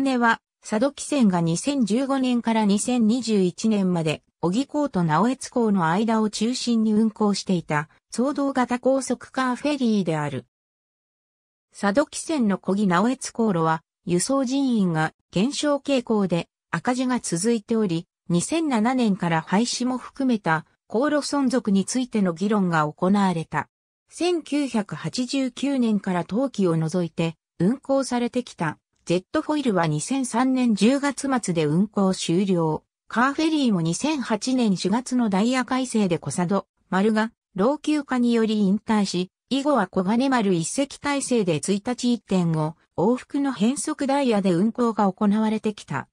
根は、佐渡汽船が2015年から2021年まで、小木港と直江津港の間を中心に運航していた、騒動型高速カーフェリーである。佐渡汽船の小木直江津航路は、輸送人員が減少傾向で赤字が続いており、2007年から廃止も含めた航路存続についての議論が行われた。1989年から冬季を除いて運行されてきたトフォイルは2003年10月末で運行終了。カーフェリーも2008年4月のダイヤ改正で小佐渡、丸が老朽化により引退し、以後は小金丸一隻体制で1日1.5往復の変則ダイヤで運行が行われてきた。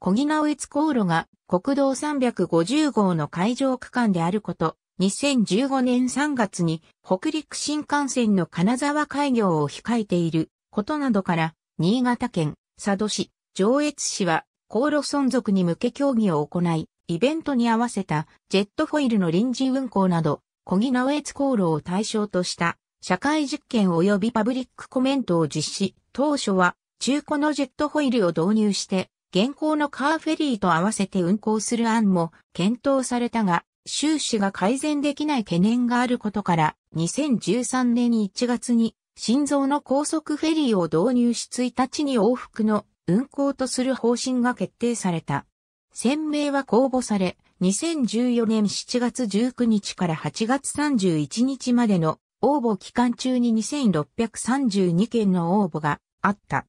小木直越航路が国道350号の海上区間であること、2015年3月に北陸新幹線の金沢開業を控えていることなどから新潟県佐渡市、上越市は、航路存続に向け協議を行い、イベントに合わせたジェットフォイルの臨時運行など、小木直越航路を対象とした社会実験及びパブリックコメントを実施。当初は中古のジェットホイールを導入して現行のカーフェリーと合わせて運行する案も検討されたが、収支が改善できない懸念があることから2013年1月に心臓の高速フェリーを導入し1日に往復の運行とする方針が決定された。船名は公募され、2014年7月19日から8月31日までの応募期間中に2632件の応募があった。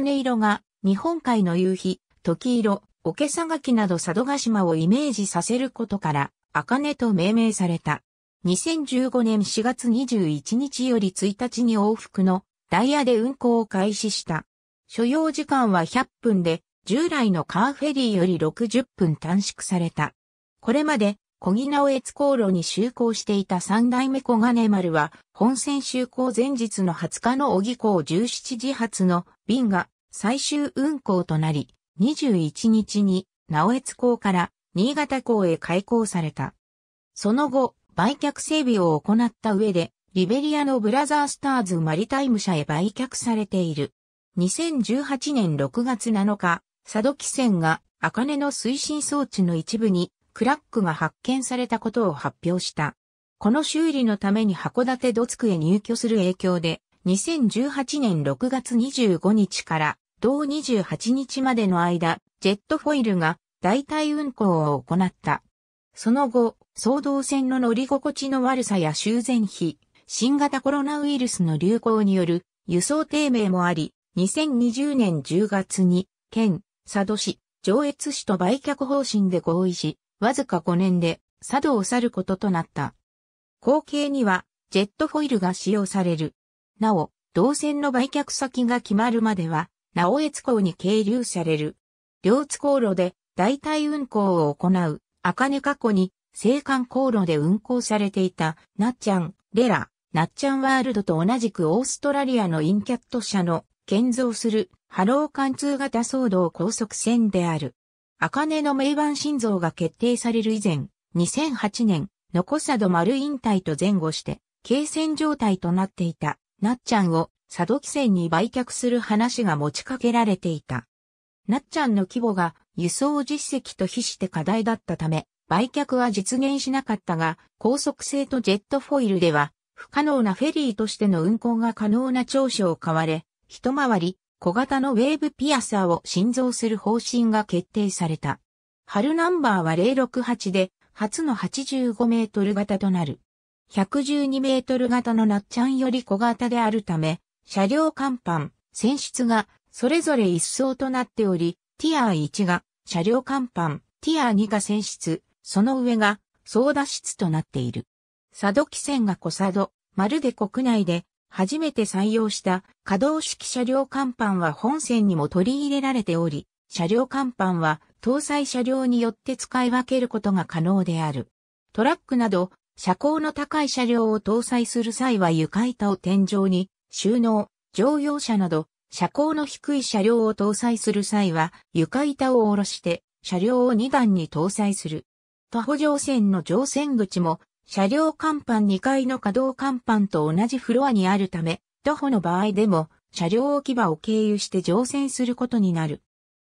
ね色が日本海の夕日、時色、桶さがきなど佐渡島をイメージさせることから、ねと命名された。2015年4月21日より1日に往復のダイヤで運行を開始した。所要時間は100分で、従来のカーフェリーより60分短縮された。これまで、小木直越航路に就航していた三代目小金丸は、本線就航前日の20日の小木港17時発の便が最終運航となり、21日に直越港から新潟港へ開港された。その後、売却整備を行った上で、リベリアのブラザースターズマリタイム社へ売却されている。2018年6月7日、佐渡汽船が、茜の推進装置の一部に、クラックが発見されたことを発表した。この修理のために函館土クへ入居する影響で、2018年6月25日から同28日までの間、ジェットフォイルが代替運行を行った。その後、総動線の乗り心地の悪さや修繕費、新型コロナウイルスの流行による輸送低迷もあり、2020年10月に、県、佐渡市、上越市と売却方針で合意し、わずか5年で佐渡を去ることとなった。後継には、ジェットフォイルが使用される。なお、動線の売却先が決まるまでは、直江津港に係留される。両津航路で代替運行を行う赤根過去に、青函航路で運行されていた、なっちゃん、レラ、なっちゃんワールドと同じくオーストラリアのインキャット社の建造するハロー貫通型騒動高速船である。赤根の名盤心臓が決定される以前、2008年、残さど丸引退と前後して、軽戦状態となっていた、なっちゃんを佐渡汽船に売却する話が持ちかけられていた。なっちゃんの規模が輸送実績と比して課題だったため、売却は実現しなかったが、高速性とジェットフォイルでは、不可能なフェリーとしての運航が可能な長所を買われ、一回り小型のウェーブピアサーを新造する方針が決定された。春ナンバーは068で、初の85メートル型となる。112メートル型のナッチャンより小型であるため、車両甲板、船室がそれぞれ一層となっており、ティアー1が車両甲板、ティアー2が船室、その上が操舵室となっている。佐渡汽船が小佐渡、まるで国内で初めて採用した可動式車両甲板は本線にも取り入れられており、車両甲板は搭載車両によって使い分けることが可能である。トラックなど車高の高い車両を搭載する際は床板を天井に収納、乗用車など車高の低い車両を搭載する際は床板を下ろして車両を2段に搭載する。徒歩乗船の乗船口も車両甲板2階の稼働甲板と同じフロアにあるため、徒歩の場合でも車両置き場を経由して乗船することになる。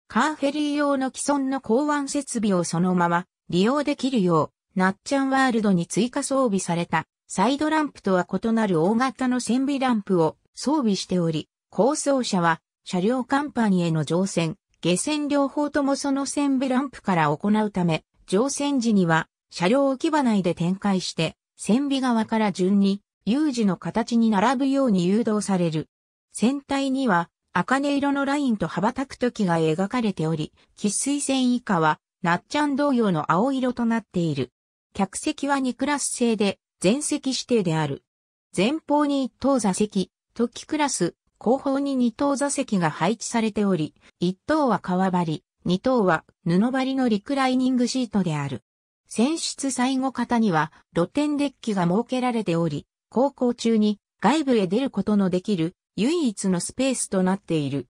カーフェリー用の既存の港湾設備をそのまま利用できるよう、ナッチャンワールドに追加装備されたサイドランプとは異なる大型の船尾ランプを装備しており、構想者は、車両甲板への乗船、下船両方ともその線部ランプから行うため、乗船時には、車両置き場内で展開して、船尾側から順に、有事の形に並ぶように誘導される。船体には、赤茜色のラインと羽ばたく時が描かれており、喫水船以下は、なっちゃん同様の青色となっている。客席は2クラス制で、全席指定である。前方に一等座席、時クラス、後方に二等座席が配置されており、一等は革張り、二等は布張りのリクライニングシートである。選出最後方には露天デッキが設けられており、航行中に外部へ出ることのできる唯一のスペースとなっている。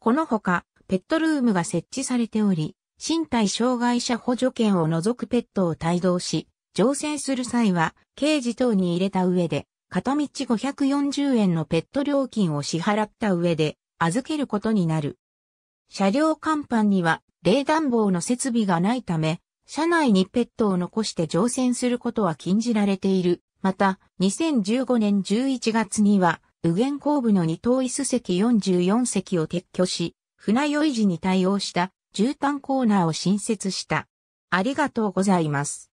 このほか、ペットルームが設置されており、身体障害者補助犬を除くペットを帯同し、乗船する際は、ケージ等に入れた上で、片道540円のペット料金を支払った上で、預けることになる。車両甲板には冷暖房の設備がないため、車内にペットを残して乗船することは禁じられている。また、2015年11月には、右舷後部の二等椅子席44席を撤去し、船酔い時に対応した絨毯コーナーを新設した。ありがとうございます。